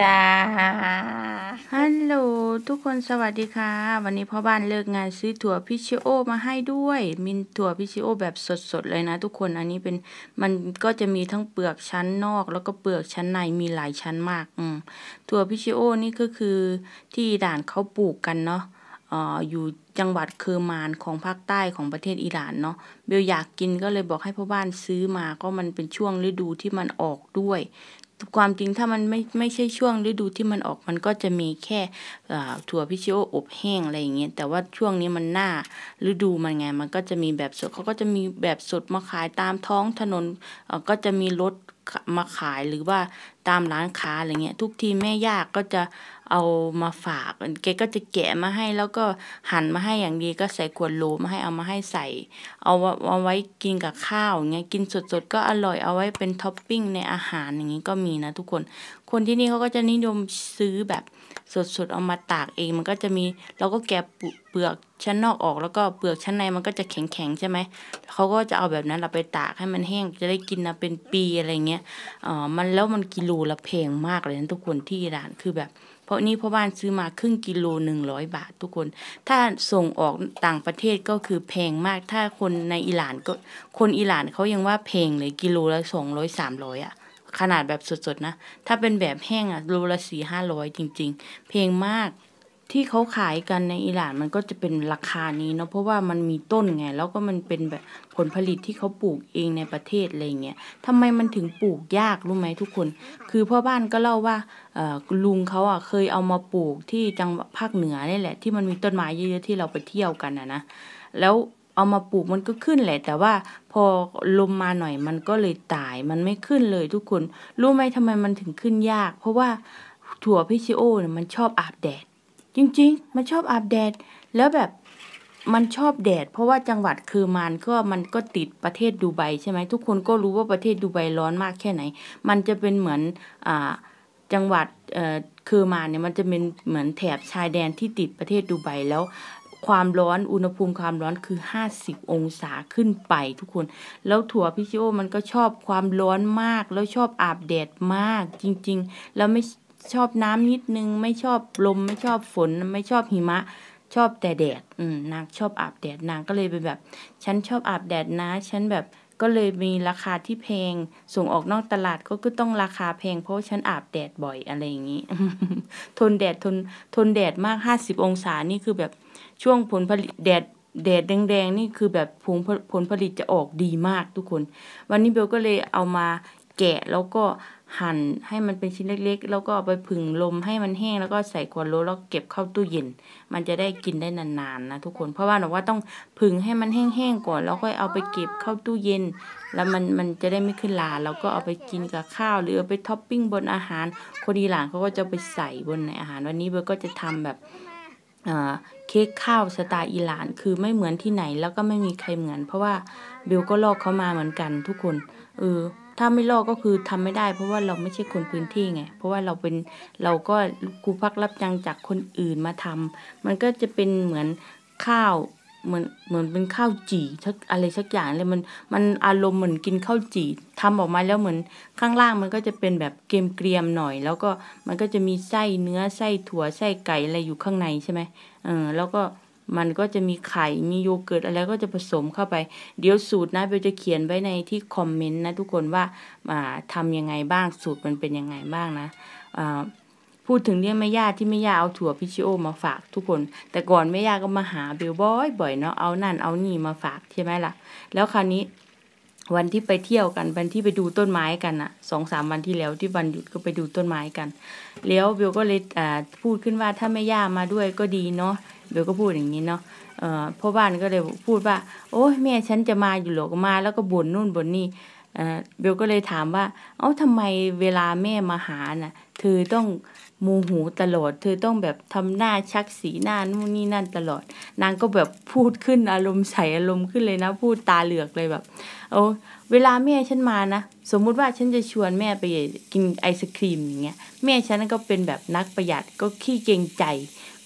ดาฮัลโหลทุกคนสวัสดีค่ะ วันนี้พ่อบ้านเลิกงานซื้อถั่วพิชิโอมาให้ด้วยมินถั่วพิชิโอแบบสดๆ เลยนะ ทุกคนอันนี้เป็นมันก็จะมีทั้งเปลือกชั้นนอก แล้วก็เปลือกชั้นในมีหลายชั้นมากอืมถั่วพิชิโอนี่ก็คือ ที่ด่านเขาปลูกกันเนาะอออยู่จังหวัดเคอร์มานของภาคใต้ของประเทศอิหร่านเนาะเบลอยากกินก็เลยบอกให้พ่อบ้านซื้อมาก็มันเป็นช่วงฤดูที่มันออกด้วยความจริงถ้ามันไม่ไม่ใช่ช่วง ฤดูที่มันออกมันก็จะมีแค่ถั่วพิชิโออบแห้งอะไรอย่างเงี้ยแต่ว่าช่วงนี้มันหน้าฤดูมันไงมันก็จะมีแบบสดเขาก็จะมีแบบสดมาขายตามท้องถนนก็จะมีรถมาขายหรือว่าตามร้านค้าอะไรเงี้ยทุกทีแม่ยากก็จะเอามาฝากแกก็จะแกะมาให้แล้วก็หั่นมาให้อย่างดีก็ใส่ขวดโหลมาให้เอามาให้ใส่ เอาเอาไว้กินกับข้าวเงี้ยกินสดๆ ก็อร่อยเอาไว้เป็นท็อปปิ้งในอาหารอย่างงี้ก็มีนะทุกคน คนที่นี่เขาก็จะนิยมซื้อแบบสดๆ เอามาตากเองมันก็จะมีเราก็แกะเปลือกชั้นนอกออกแล้วก็เปลือกชั้นในมันก็จะแข็งๆใช่ไหมเขาก็จะเอาแบบนั้นเราไปตากให้มันแห้งจะได้กินนะเป็นปีอะไรเงี้ยอ๋อมันแล้วมันกิโลโลละแพงมากเลยนะทุกคนที่อิหร่านคือแบบ เพราะนี่พ่อบ้านซื้อมาครึ่งกิโลหนึ่งร้อยบาททุกคน ถ้าส่งออกต่างประเทศก็คือแพงมากถ้าคนในอิหร่านก็คนอิหร่านเขายังว่าแพงเลยกิโลละสองร้อยสามร้อยอะขนาดแบบสดๆนะถ้าเป็นแบบแห้งอะโลละสี่ห้าร้อยจริงๆแพงมากที่เขาขายกันในอิหร่านมันก็จะเป็นราคานี้เนาะเพราะว่ามันมีต้นไงแล้วก็มันเป็นแบบผลผลิตที่เขาปลูกเองในประเทศอะไรเงี้ยทำไมมันถึงปลูกยากรู้ไหมทุกคน คือพ่อบ้านก็เล่าว่าลุงเขาอ่ะเคยเอามาปลูกที่จังหวัดภาคเหนือนี่แหละ ที่มันมีต้นไม้เยอะๆที่เราไปเที่ยวกันนะนะแล้วเอามาปลูกมันก็ขึ้นแหละ แต่ว่าพอลมมาหน่อยมันก็เลยตายมันไม่ขึ้นเลยทุกคนรู้ไหมทำไมมันถึงขึ้นยาก เพราะว่าถั่วพิชิโอเนี่ยมันชอบอาบแดดจริงๆมันชอบอาบแดดแล้วแบบมันชอบแดด เพราะว่าจังหวัดคือมันก็มันก็ติดประเทศดูไบใช่ไหมทุกคนก็รู้ว่าประเทศดูไบร้อนมากแค่ไหน มันจะเป็นเหมือนอ่าจังหวัดเอ่อคือมันเนี่ยมันจะเป็นเหมือนแถบชายแดนที่ติดประเทศดูไบแล้วความร้อนอุณหภูมิความร้อนคือ 50 องศาขึ้นไปทุกคน แล้วถั่วพิชโอมันก็ชอบความร้อนมากแล้วชอบอาบแดดมากจริงๆแล้วไม่ชอบน้ำนิดนึงไม่ชอบลมไม่ชอบฝนไม่ชอบหิมะ ชอบแต่แดด อืมนางชอบอาบแดดนางก็เลยเป็นแบบ ฉันชอบอาบแดดนะฉันแบบก็เลยมีราคาที่แพงส่งออกนอกตลาดก็ก็ต้องราคาแพงเพราะฉันอาบแดดบ่อยอะไรอย่างนี้ทนแดดทนทนแดดมากห้าสิบองศานี่คือแบบช่วงผลผลิต แดด แดดแดงๆนี่คือแบบผลผลผลิตจะออกดีมากทุกคน วันนี้เบลก็เลยเอามาแกะแล้วก็หั่นให้มันเป็นชิ้นเล็กๆ แล้วก็ไปผึ่งลมให้มันแห้งแล้วก็ใส่ขวดโลแล้วเก็บเข้าตู้เย็น มันจะได้กินได้นานๆนะทุกคน เพราะว่าหนูว่าต้องผึ่งให้มันแห้งๆก่อนแล้วค่อยเอาไปเก็บเข้าตู้เย็น แล้วมันมันจะได้ไม่ขึ้นลาแล้วก็เอาไปกินกับข้าว หรือเอาไปท็อปปิ้งบนอาหาร คนดีหลานเขาก็จะไปใส่บนในอาหารวันนี้เบอร์ก็จะทำแบบเค้กข้าวสไตล์อิหร่านคือไม่เหมือนที่ไหนแล้วก็ไม่มีใครเหมือนเพราะว่าเบลก็ลอกเขามาเหมือนกันทุกคน เออถ้าไม่ลอกก็คือทำไม่ได้ เพราะว่าเราไม่ใช่คนพื้นที่ไง เพราะว่าเราเป็นเราก็ครูพักรับจ้างจากคนอื่นมาทำ มันก็จะเป็นเหมือนข้าวเหมือนเหมือนเป็นข้าวจี่ชักอะไรชักอย่างเลยมันมันอารมณ์เหมือนกินข้าวจี่ทำออกมาแล้วเหมือนข้างล่างมันก็จะเป็นแบบเกมเกรียมหน่อย แล้วก็มันก็จะมีไส้เนื้อไส้ถั่วไส้ไก่อะไรอยู่ข้างในใช่ไหมเออ แล้วก็มันก็จะมีไข่ มีโยเกิร์ตอะไรก็จะผสมเข้าไป เดี๋ยวสูตรนะเบลจะเขียนไว้ในที่คอมเมนต์นะทุกคนว่าทำยังไงบ้าง สูตรมันเป็นยังไงบ้างนะ พูดถึงเรื่องแม่ย่าที่แม่ย่าเอาถั่วพิชิโอ มาฝากทุกคน แต่ก่อนแม่ย่าก็มาหาเบลบ่อยบ่อยเนาะ เอานั่นเอานี่มาฝากใช่ไหมล่ะ แล้วคราวนี้วันที่ไปเที่ยวกัน วันที่ไปดูต้นไม้กันอะสองสามวันที่แล้วที่วันหยุดก็ไปดูต้นไม้กัน แล้วเบลก็เลยพูดขึ้นว่าถ้าแม่ย่ามาด้วยก็ดีเนาะเบลก็พูดอย่างนี้เนาะพ่อบ้านก็เลยพูดว่า โอ้ยแม่ฉันจะมาอยู่หรอกมา แล้วก็บ่นนู่นบ่นนี่เบลก็เลยถามว่า เอ้าทำไมเวลาแม่มาหาน่ะเธอต้องมูหูตลอด เธอต้องแบบทำหน้าชักสีหน้านู่นนี่นั่นตลอด นางก็แบบพูดขึ้นอารมณ์ใส่อารมณ์ขึ้นเลยนะพูดตาเหลือกเลยแบบโอ้เวลาแม่ฉันมานะ สมมุติว่าฉันจะชวนแม่ไปกินไอศครีมอย่างเงี้ย แม่ฉันก็เป็นแบบนักประหยัดก็ขี้เกงใจ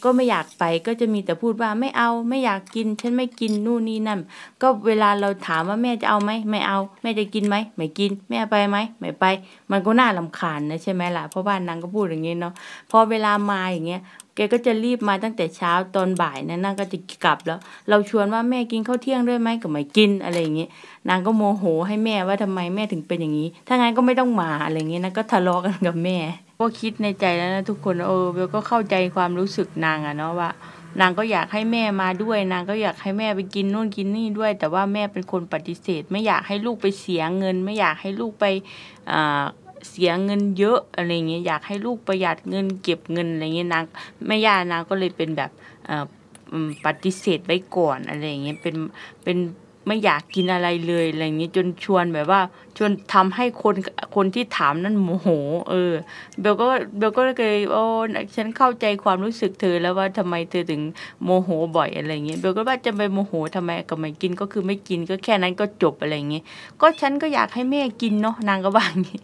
ก็ไม่อยากไปก็จะมีแต่พูดว่าไม่เอาไม่อยากกิน ฉันไม่กินนู่นนี่นั่นก็เวลาเราถามว่าแม่จะเอาไหมไม่เอาแม่จะกินไหมไม่กินแม่ไปไหมไม่ไป มันก็น่าลาคาญนะใช่ไหมล่ะเพราะบ้านนางก็พูดอย่างนี้เนาะพอเวลามาอย่างเงี้ยแกก็จะรีบมาตั้งแต่เช้า ตอนบ่ายนะนางก็จะกลับแล้ว เราชวนว่าแม่กินข้าวเที่ยงด้วยไหมก็ไม่กินอะไรอย่างเงี้ยนางก็โมโหให้แม่ว่าทำไมแม่ถึงเป็นอย่างนี้ ถ้างั้นก็ไม่ต้องมาอะไรอย่างเงี้ยนะก็ทะเลาะกันกับแม่ก็คิดในใจแล้วนะทุกคน เออเบลก็เข้าใจความรู้สึกนางอะเนาะว่านางก็อยากให้แม่มาด้วยนางก็อยากให้แม่ไปกินนู่นกินนี่ด้วย แต่ว่าแม่เป็นคนปฏิเสธ ไม่อยากให้ลูกไปเสียเงิน ไม่อยากให้ลูกไปเสียเงินเยอะอะไรเงี้ยอยากให้ลูกประหยัดเงิน เก็บเงินอะไรเงี้ยนางแม่ย่านางก็เลยเป็นแบบปฏิเสธไว้ก่อนอะไรเงี้ยเป็นเป็นไม่อยากกินอะไรเลยอะไรนี้จนชวนแบบว่าชวนทำให้คนคนที่ถามนั่นโมโห เออเบลก็เบลก็เลยโอ้ฉันเข้าใจความรู้สึกเธอแล้วว่าทำไมเธอถึงโมโหบ่อยอะไรเงี้ยเบลก็ว่าจะไปโมโหทำไมก็ไม่กินก็คือไม่กินก็แค่นั้นก็จบอะไรเงี้ยก็ฉันก็อยากให้แม่กินเนาะนางก็ว่าอย่างี้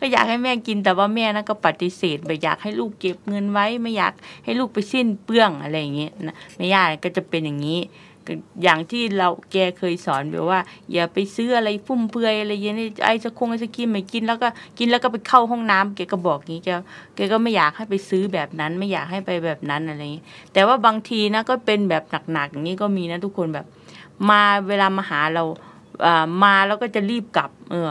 ก็อยากให้แม่กินแต่ว่าแม่นะก็ปฏิเสธไปอยากให้ลูกเก็บเงินไว้ ไม่อยากให้ลูกไปสิ้นเปลืองอะไรอย่างเงี้ยนะไม่ยาาก็จะเป็นอย่างนี้อย่างที่เราแกเคยสอนแบบว่า อย่าไปซื้ออะไรฟุ่มเฟือยอะไรเย็นไอ้สักคงไอ้สักกินไม่กินแล้วก็กินแล้วก็ไปเข้าห้องน้ำแกก็บอกงี้แกแกก็ไม่อยากให้ไปซื้อแบบนั้น ไม่อยากให้ไปแบบนั้นอะไรอย่างนี้แต่ว่าบางทีนะ ก็เป็นแบบหนักๆอย่างนี้ก็มีนะทุกคนแบบ มาเวลามาหาเรามาแล้วก็จะรีบกลับ เออ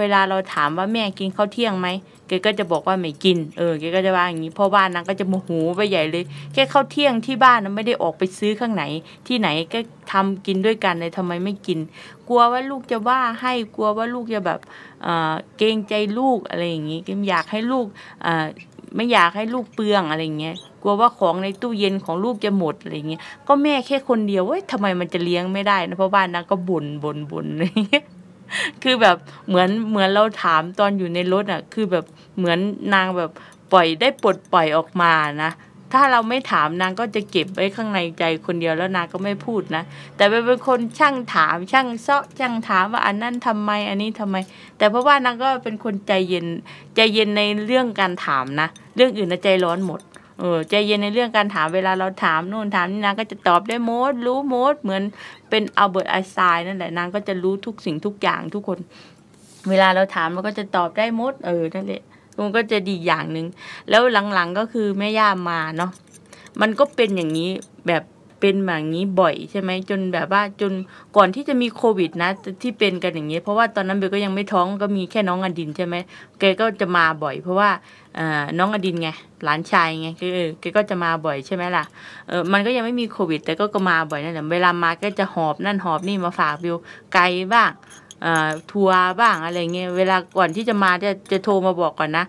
เวลาเราถามว่าแม่กินข้าวเที่ยงไหมแกก็จะบอกว่าไม่กิน เออแกก็จะว่าอย่างนี้พ่อบ้านนางก็จะโมโหไปใหญ่เลยแค่ข้าวเที่ยงที่บ้านนั้นไม่ได้ออกไปซื้อข้างไหนที่ไหนก็ทำกินด้วยกันเลยทำไมไม่กิน กลัวว่าลูกจะว่าให้กลัวว่าลูกจะแบบเกรงใจลูกอะไรอย่างนี้แกอยากให้ลูกไม่อยากให้ลูกเปลืองอะไรเงี้ยกลัวว่าของในตู้เย็นของลูกจะหมดอะไรเงี้ยก็แม่แค่คนเดียวว่าทำไมมันจะเลี้ยงไม่ได้ นะเพราะบ้านนางก็บ่นบ่นบ่นเลยคือแบบเหมือนเหมือนเราถามตอนอยู่ในรถอ่ะ คือแบบเหมือนนางแบบปล่อยได้ปลดปล่อยออกมานะถ้าเราไม่ถามนางก็จะเก็บไว้ข้างในใจคนเดียวแล้วนางก็ไม่พูดนะแต่เป็นคนช่างถาม ช่างเซาะช่างถามว่าอันนั้นทำไมอันนี้ทำไม แต่เพราะว่านางก็เป็นคนใจเย็นใจเย็นในเรื่องการถามนะ เรื่องอื่นใจร้อนหมดเออใจเย็นในเรื่องการถามเวลาเราถามนู่นถามนี่นางก็จะตอบได้โมดรู้โมดเหมือนเป็นอัลเบิร์ตไอซายนั่นแหละนางก็จะรู้ทุกสิ่งทุกอย่างทุกคน เวลาเราถามมันก็จะตอบได้โมดเออนั่นแหละมันก็จะดีอย่างหนึ่งแล้วหลังๆก็คือแม่ย่ามาเนาะมันก็เป็นอย่างนี้แบบเป็นแบบนี้บ่อยใช่ไหมจนแบบว่าจนก่อนที่จะมีโควิดนะที่เป็นกันอย่างนี้เพราะว่าตอนนั้นเบลก็ยังไม่ท้องก็มีแค่น้องอดินใช่ไหมแกก็จะมาบ่อยเพราะว่า น้องอดินไงหลานชายไงคือแกก็จะมาบ่อยใช่ไหมล่ะเออมันก็ยังไม่มีโควิด แต่ก็มาบ่อยนั่นแหละเวลามาก็จะหอบนั่นหอบนี่มาฝากบลไกลบ้างทัวร์บ้างอะไรเงี้ยเวลาก่อนที่จะมาจะจะโทรมาบอกก่อนนะ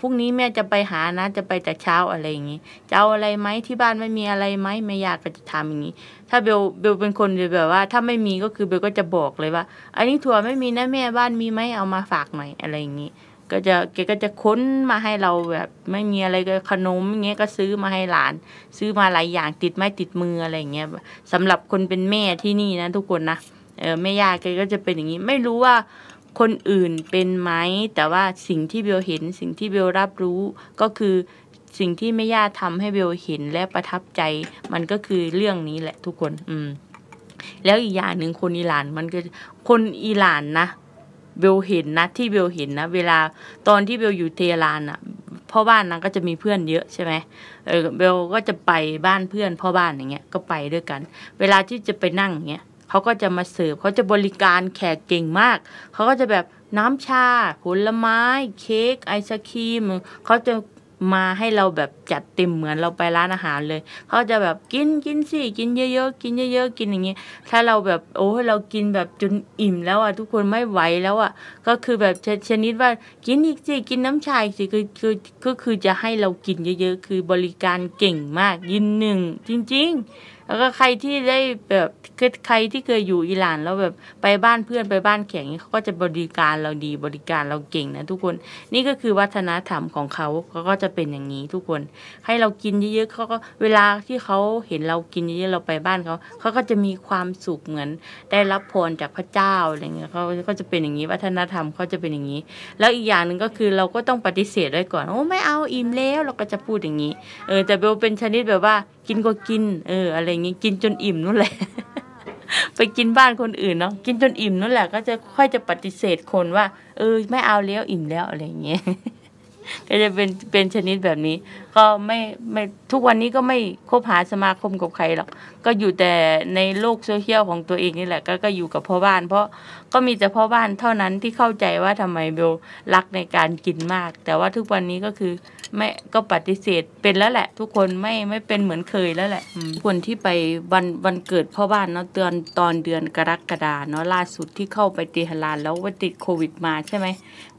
พรุ่งนี้แม่จะไปหานะ จะไปแต่เช้าอะไรเงี้จะเอาอะไรไหมที่บ้านไม่มีอะไรไหมแม่ยากก็จะถาอย่างงี้ ถ้าเบลเบลเป็นคนแบบว่าถ้าไม่มีก็คือเบลก็จะบอกเลยว่า อันนี้ถั่วไม่มีนะแม่บ้านมีไหมเอามาฝากหน่อยอะไรอย่างนี้ ก็จะแกก็จะค้นมาให้เราแบบไม่มีอะไรก็ขนมเงี้ยก็ซื้อมาให้หลาน ซื้อมาหลายอย่างติดไม้ติดมืออะไรเงี้ยสำหรับคนเป็นแม่ที่นี่นะทุกคนนะเออแม่ยาแกก็จะเป็นอย่างนี้ ไม่รู้ว่าคนอื่นเป็นไหมแต่ว่าสิ่งที่เบลเห็นสิ่งที่เบลรับรู้ ก็คือ สิ่งที่แม่ย่าทำให้เบลเห็นและประทับใจ มันก็คือเรื่องนี้ แหละทุกคนอืม แล้วอีกอย่างหนึ่งคนอิหร่านมันก็ คนอิหร่านนะเบลเห็นนะ ที่เบลเห็นนะ เวลาตอนที่เบลอยู่เทหรานอะ่ะ พ่อบ้านนางก็จะมีเพื่อนเยอะ ใช่ไหมเออเบลก็จะไปบ้านเพื่อน พ่อบ้านอย่างเงี้ยก็ไปด้วยกัน เวลาที่จะไปนั่งอย่างเงี้ยเขาก็จะมาเสิร์ฟเขาจะบริการแขกเก่งมากเขาก็จะแบบน้ำชา ผลไม้ เค้กไอศครีมเขาจะมาให้เราแบบจัดเต็มเหมือนเราไปร้านอาหารเลยเขาจะแบบกินกินสิกินเยอะๆกินเยอะๆกินอย่างงี้ถ้าเราแบบโอ้เรากินแบบจนอิ่มแล้วอ่ะทุกคนไม่ไหวแล้วอ่ะ ก็คือแบบชนิดว่ากินอีกสิกินน้ำชาอีกสิคือคือก็คือจะให้เรากินเยอะๆคือบริการเก่งมาก ยินหนึ่งจริง ๆแล้วก็ใครที่ได้แบบคใครที่เคยอยู่อิหร่านแล้วแบบไปบ้านเพื่อนไปบ้านแข่งเขาก็จะบริการเราดีบริการเราเก่งนะ ทุกคนนี่ก็คือวัฒนธรรมของเขาเขาก็จะเป็นอย่างนี้ ทุกคนให้เรากินเยอะๆเขาก็เวลาที่เขาเห็นเรากินเยอะๆเราไปบ้านเขาเขาก็จะมีความสุขเหมือนได้รับพรจากพระเจ้าอะไรเงี้ยเขาก็จะเป็นอย่างนี้ วัฒนธรรมเขาจะเป็นอย่างนี้ แล้วอีกอย่างหนึ่งก็คือเราก็ต้องปฏิเสธไว้ก่อนโอ้ไม่เอาอิ่มแล้วเราก็จะพูดอย่างนี้เออแต่เบลเป็นชนิดแบบว่ากินก็กิน เออ อะไรเงี้ย กินจนอิ่มนู่นแหละ ไปกินบ้านคนอื่นเนาะ กินจนอิ่มนั่นแหละ ก็จะค่อยจะปฏิเสธคนว่า เออ ไม่เอาแล้วอิ่มแล้วอะไรเงี้ย ก็จะเป็น เป็นชนิดแบบนี้ก็ไม่ไม่ทุกวันนี้ก็ไม่คบหาสมาคมกับใครหรอกก็อยู่แต่ในโลกโซเชียลของตัวเองนี่แหละก็ก็อยู่กับพ่อบ้าน เพราะก็มีแต่พ่อบ้านเท่านั้นที่เข้าใจว่าทำไมเบลรักในการกินมาก แต่ว่าทุกวันนี้ก็คือแม่ก็ปฏิเสธเป็นแล้วแหละทุกคนไม่ไม่เป็นเหมือนเคยแล้วแหละคนที่ไปวันวันเกิดพ่อบ้านเนาะเตือนตอนเดือนกรกฎาเนาะล่าสุดที่เข้าไปเตหรานแล้วว่าติดโควิดมาใช่ไหม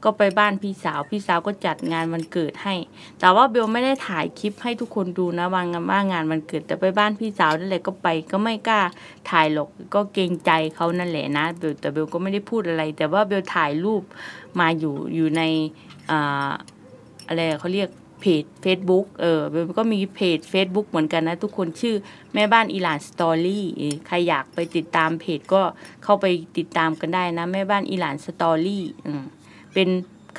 ก็ไปบ้านพี่สาวพี่สาวก็จัดงานวันเกิดให้ แต่ว่าเบลไม่ได้ถ่ายคลิปให้ทุกคนดูนะวางงานว่างานมันเกิด แต่ไปบ้านพี่สาวนั่นแหละก็ไปก็ไม่กล้าถ่ายหรอกก็เกรงใจเขานั่นแหละนะเบลแต่เบลก็ไม่ได้พูดอะไร แต่ว่าเบลถ่ายรูปมาอยู่อยู่ในอ่าอะไรเขาเรียกเพจเ a c e b o o k เออเบลก็มีเพจ Facebook เหมือนกันนะทุกคนชื่อแม่บ้านอีหลานสตอรี่ใครอยากไปติดตามเพจก็เข้าไปติดตามกันได้นะแม่บ้านอีหลานสตอรี่เป็น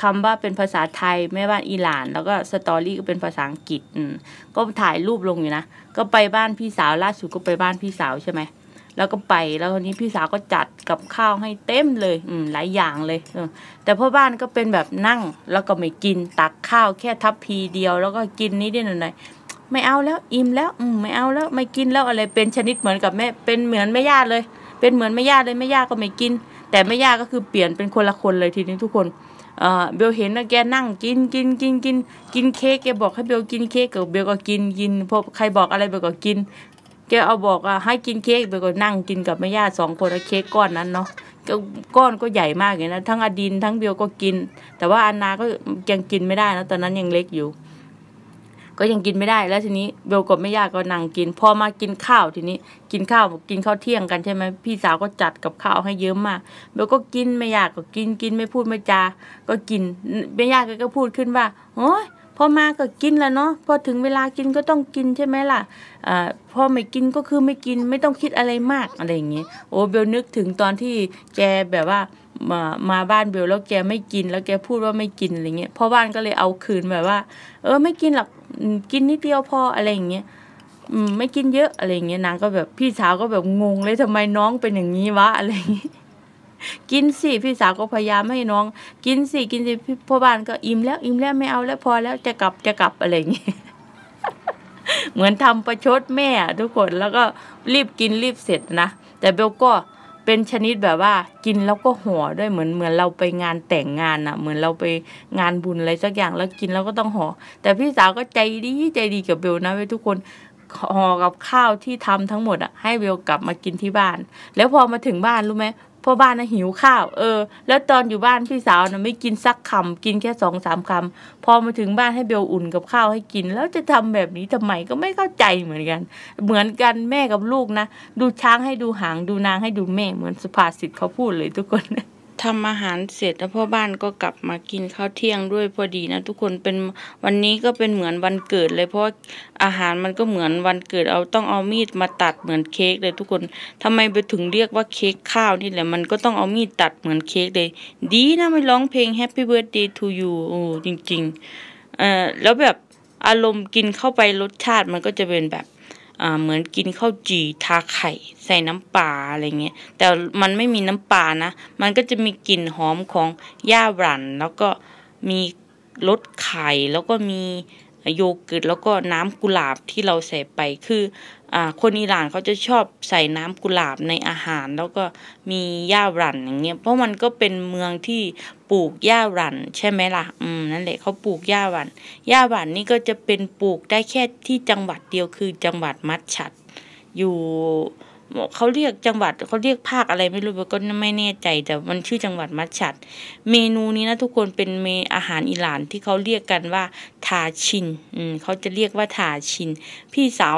คำว่าเป็นภาษาไทยแม่บ้านอิหร่าน แล้วก็สตอรี่ก็เป็นภาษาอังกฤษก็ถ่ายรูปลงอยู่นะก็ไปบ้านพี่สาวล่าสุดก็ไปบ้านพี่สาวใช่ไหมแล้วก็ไปแล้วทนนี้พี่สาวก็จัดกับข้าวให้เต็มเลย อืหลายอย่างเลยแต่พ่อบ้านก็เป็นแบบนั่งแล้วก็ไม่กิน ตักข้าวแค่ทัพพีเดียว แล้วก็กินนิดหน่อยไม่เอาแล้วอิ่มแล้วอืไม่เอาแล้วไม่กินแล้วอะไรเป็นชนิดเหมือนกับแม่เป็นเหมือนแม่ย่าเลย เป็นเหมือนแม่ย่าเลยแม่ย่าก็ไม่กิน แต่แม่ย่าก็คือเปลี่ยนเป็นคนละคนเลยทีนี้ทุกคนเบลเห็นนะแกนั่งกินกินกินกินกินเค้กแกบอกให้เบลกินเค้กกเบลก็กินกินพอใครบอกอะไรเบลก็กินแกเอาบอกอ่ะให้กินเค้กเบลก็นั่งกินกับแม่ย่าสองคนเค้กก้อนนั้นเนาะก้อนก็ใหญ่มากเลยนะทั้งอดินทั้งเบลก็กิน แต่ว่าอานนาก็ยังกินไม่ได้นะตอนนั้นยังเล็กอยู่ก็ยังกินไม่ได้แล้วทีนี้เบลกับแม่ย่าก็นั่งกินพอมากินข้าวทีนี้กินข้าวกินข้าวเที่ยงกันใช่ไหมพี่สาวก็จัดกับข้าวให้เยอะมากเบลก็กินแม่ย่าก็กินกินไม่พูดไม่จา ก็กินแม่ย่าก็พูดขึ้นว่าโอ้ยพอมาก็กินแล้วเนาะพอถึงเวลากินก็ต้องกินใช่ไหมล่ะอ่าพอไม่กินก็คือไม่กินไม่ต้องคิดอะไรมากอะไรอย่างเงี้ยโอ้เบลนึกถึงตอนที่แกแบบว่ามามาบ้านเบลแล้วแกไม่กินแล้วแกพูดว่าไม่กินอะไรเงี้ยพ่อบ้านก็เลยเอาคืนแบบว่าเออไม่กินหรอกกินนิดเดียวพออะไรอย่างเงี้ยไม่กินเยอะอะไรอย่างเงี้ยนางก็แบบพี่สาวก็แบบงงเลยทำไมน้องเป็นอย่างนี้วะอะไรอย่างเงี้ยกินสิพี่สาวก็พยายามให้น้อง กินสิกินสิพ่อบ้านก็อิ่มแล้วอิ่มแล้วไม่เอา แล้วพอแล้วจะกลับจะกลับอะไรอย่างเงี้ยเหมือนทำประชดแม่ ทุกคนแล้วก็รีบกินรีบเสร็จนะแต่เบลก็เป็นชนิดแบบว่ากินแล้วก็ห่อด้วยเหมือนเหมือนเราไปงานแต่งงานอะเหมือนเราไปงานบุญอะไรสักอย่างแล้วกินแล้วก็ต้องห่อแต่พี่สาวก็ใจดีใจดีกับเบลนะเว้ทุกคนห่อกับข้าวที่ทำทั้งหมดอะให้เบลกลับมากินที่บ้าน แล้วพอมาถึงบ้านรู้ไหมพ่อบ้านนะหิวข้าวเออ แล้วตอนอยู่บ้านพี่สาวนะไม่กินสักคำกินแค่สองสามคำพอมาถึงบ้านให้เบลอุ่นกับข้าวให้กิน แล้วจะทำแบบนี้ทำไมก็ไม่เข้าใจเหมือนกัน เหมือนกันแม่กับลูกนะ ดูช้างให้ดูหาง ดูนางให้ดูแม่เหมือนสุภาษิตเขาพูดเลยทุกคนทำอาหารเสร็จแล้วพ่อบ้านก็กลับมากินข้าวเที่ยงด้วยพอดีนะทุกคนเป็นวันนี้ก็เป็นเหมือนวันเกิดเลยเพราะอาหารมันก็เหมือนวันเกิดเอาต้องเอามีดมาตัดเหมือนเค้กเลยทุกคนทำไมไปถึงเรียกว่าเค้กข้าวนี่แหละมันก็ต้องเอามีดตัดเหมือนเค้กเลย ดีนะไม่ร้องเพลง Happy Birthday to you โอ้จริงๆเอ่อแล้วแบบอารมณ์กินเข้าไปรสชาติมันก็จะเป็นแบบเหมือนกินข้าวจี่ทาไข่ ใส่น้ำปลาอะไรเงี้ยแต่มันไม่มีน้ำปลานะมันก็จะมีกลิ่นหอมของหญ้าหรันแล้วก็มีรสไข่แล้วก็มีโยเกิร์ตแล้วก็น้ำกุหลาบที่เราใส่ไปคือคนอิหร่านเขาจะชอบใส่น้ำกุหลาบในอาหารแล้วก็มีหญ้าหรันอย่างเงี้ยเพราะมันก็เป็นเมืองที่ปลูกหญ้าหรัน ใช่ไหมล่ะอืม นั่นแหละเขาปลูกหญ้าหรันหญ้าหรันนี่ก็จะเป็นปลูกได้แค่ที่จังหวัดเดียวคือจังหวัดมัดฉัด อยู่เขาเรียกจังหวัดเขาเรียกภาคอะไรไม่รู้ก็ไม่แน่ใจแต่มันชื่อจังหวัดมัชชัด เมนูนี้นะทุกคนเป็นเมอาหารอิหร่านที่เขาเรียกกันว่าทาชินอืมเขาจะเรียกว่าทาชินพี่สาว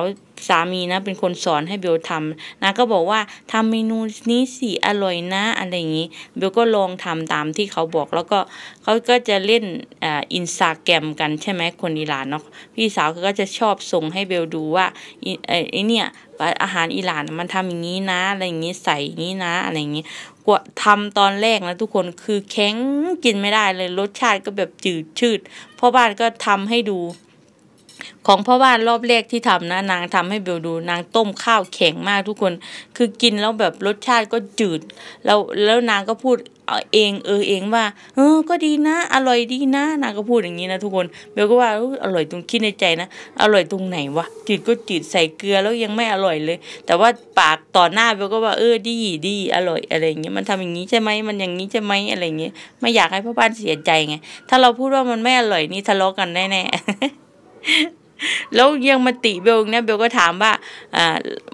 สามีนะเป็นคนสอนให้เบลทำนะก็บอกว่าทำเมนูนี้สิอร่อยนะอะไรอย่างนี้ เบลก็ลองทำตามที่เขาบอก แล้วก็เขาก็จะเล่นอินสตาแกรมกันใช่ไหมคนอิหร่านเนาะพี่สาวเขาก็จะชอบส่งให้เบลดูว่าไอ้เนี่ย่าอาหารอิหร่านมันทำอย่างนี้นะ อะไรอย่างนี้ใส่อย่างนี้นะ อะไรอย่างนี้ กว่าทำตอนแรกนะทุกคนคือแข็งกินไม่ได้เลยรสชาติก็แบบจืดชืดพ่อบ้านก็ทำให้ดูของพ่อบ้านรอบแรกที่ทำนะนางทำให้เบลดูนางต้มข้าวแข็งมากทุกคน คือกินแล้วแบบรสชาติก็จืดแล้วแล้วนางก็พูดเองเออเองว่าเออก็ดีนะ อร่อยดีนะ นางก็พูดอย่างนี้นะทุกคนเบลก็ว่าอร่อยตรงคิดในใจนะอร่อยตรงไหนวะจืดก็จืดใส่เกลือแล้วยังไม่อร่อยเลย แต่ว่าปากต่อหน้าเบลก็ว่าเออดีดีอร่อยอะไรอย่างเงี้ยมันทำอย่างนี้ใช่ไหมมันอย่างนี้ใช่ไหมอะไรอย่างเงี้ยไม่อยากให้พ่อบ้านเสียใจไงถ้าเราพูดว่ามันไม่อร่อยนี่ทะเลาะกันแน่่แล้วยังมาติเบลนะเบลก็ถามว่า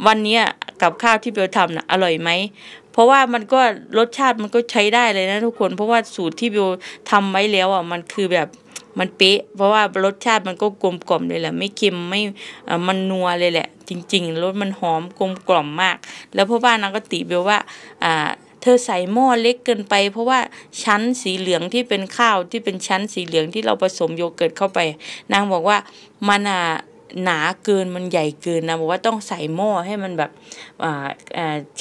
วันนี้กับข้าวที่เบลทำนะ่ะอร่อยไหม เพราะว่ามันก็รสชาติมันก็ใช้ได้เลยนะทุกคนเพราะว่าสูตรที่เบลทำไว้แล้วอ่ะมันคือแบบมันเป๊ะเพราะว่ารสชาติมันก็กลมกล่อมเลยแหละไม่เค็มไม่มันนัวเลยแหละ จริงๆรสมันหอมกลมกล่อมมาก แล้วพ่อบ้านนางก็ติเบลว่า อ่าเธอใส่หม้อเล็กเกินไป เพราะว่าชั้นสีเหลืองที่เป็นข้าวที่เป็นชั้นสีเหลืองที่เราผสมโยเกิร์ตเข้าไปนางบอกว่ามันอ่ะหนาเกินมันใหญ่เกินนะบอกว่าต้องใส่หม้อให้มันแบบ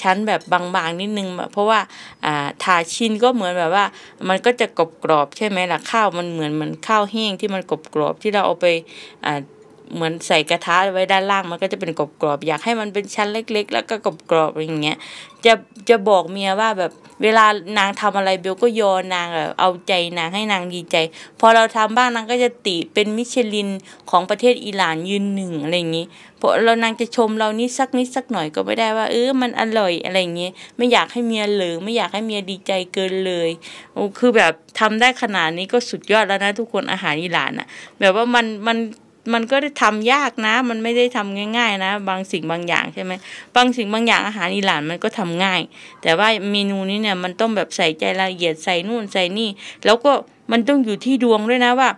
ชั้นแบบบางๆนิดนึงเพราะว่า่าชินก็เหมือนแบบว่ามันก็จะกรอบๆใช่ไหมล่ะข้าวมันเหมือนมันข้าวแห้งที่มันกรอบๆที่เราเอาไปเหมือนใส่กระทะไว้ด้านล่างมันก็จะเป็นกรอบๆอยากให้มันเป็นชั้นเล็ก ๆ แล้วก็กรอบๆอย่างเงี้ยจะจะบอกเมียว่าแบบเวลานางทำอะไรเบลก็ยอนางแบบเอาใจนางให้นางดีใจพอเราทำบ้างนางก็จะติเป็นมิชลินของประเทศอิหร่านยืนหนึ่งอะไรอย่างงี้พอเรานางจะชมเรานิดสักนิดสักหน่อยก็ไม่ได้ว่า เออมันอร่อยอะไรอย่างงี้ ไม่อยากให้เมียเหลือไม่อยากให้เมียดีใจเกินเลยโอ้คือแบบทำได้ขนาดนี้ก็สุดยอดแล้วนะทุกคนอาหารอิหร่านอะแบบว่ามันมันมันก็ทำยากนะ มันไม่ได้ทำง่ายๆนะบางสิ่งบางอย่างใช่ไหมบางสิ่งบางอย่างอาหารอิหร่านมันก็ทำง่าย แต่ว่าเมนูนี้เนี่ยมันต้องแบบใส่ใจละเอียดใส่นู่นใส่นี่แล้วก็มันต้องอยู่ที่ดวงด้วยนะว่า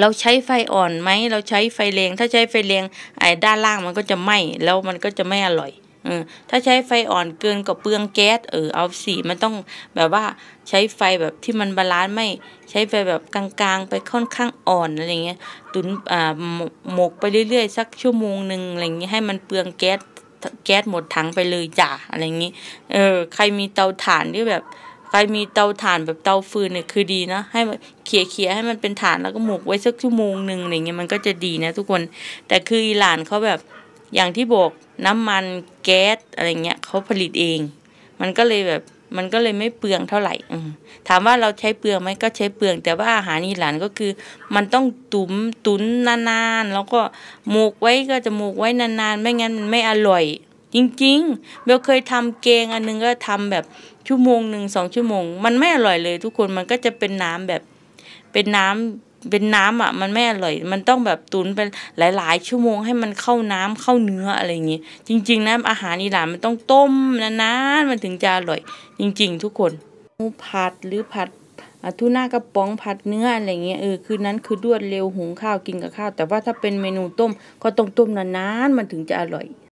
เราใช้ไฟอ่อนไหมเราใช้ไฟแรงถ้าใช้ไฟแรงไอ้ด้านล่างมันก็จะไหม้แล้วมันก็จะไม่อร่อยออถ้าใช้ไฟอ่อนเกินก็เปลืองแก๊ส เออเอาสีมันต้องแบบว่าใช้ไฟแบบที่มันบาลานซ์ไม่ใช้ไฟแบบกลางๆ ไปค่อนข้างอ่อนอะไรเงี้ยตุนอ่าหมกไปเรื่อยๆสักชั่วโมงหนึ่งอะไรเงี้ยให้มันเปลืองแก๊สแก๊สหมดถังไปเลยจ้ะอะไรเงี้เออใครมีเตาถ่านที่แบบ ใครมีเตาถ่านแบบเตาฟืนเนี่ยคือดีนะ ให้เขี่ยเขียให้มันเป็นถ่านแล้วก็หมกไว้สักชั่วโมงหนึ่งอะไรเงี้ยมันก็จะดีนะ ทุกคนแต่คืออิหร่านเขาแบบอย่างที่บอกน้ำมันแก๊สอะไรเงี้ยเขาผลิตเอง มันก็เลยแบบมันก็เลยไม่เปลืองเท่าไหร่ถามว่าเราใช้เปลืองไหมก็ใช้เปลือง แต่ว่าอาหารอีหลานก็คือ มันต้องตุ๋มตุนนานๆแล้วก็หมกไว้ก็จะหมกไว้นานๆไม่งั้นมันไม่อร่อย จริงๆเบลเคยทำเกงอันนึงก็ทำแบบชั่วโมงหนึ่งสองชั่วโมง มันไม่อร่อยเลย ทุกคนมันก็จะเป็นน้ำแบบเป็นน้ำเป็นน้ำอ่ะมันไม่อร่อย มันต้องแบบตุนไปหลายๆ ชั่วโมงให้มันเข้าน้ำเข้าเนื้ออะไรอย่างงี้จริงๆนะอาหารอีหล่านมันต้องต้มนานๆมันถึงจะอร่อย จริง ๆ ทุกคนหมูผัดหรือผัดทุน่ากระป๋องผัดเนื้ออะไรเงี้ยเออคือนั้นคือรวดเร็วหุงข้าวกินกับข้าวแต่ว่าถ้าเป็นเมนูต้มก็ต้องต้มนานๆมันถึงจะอร่อย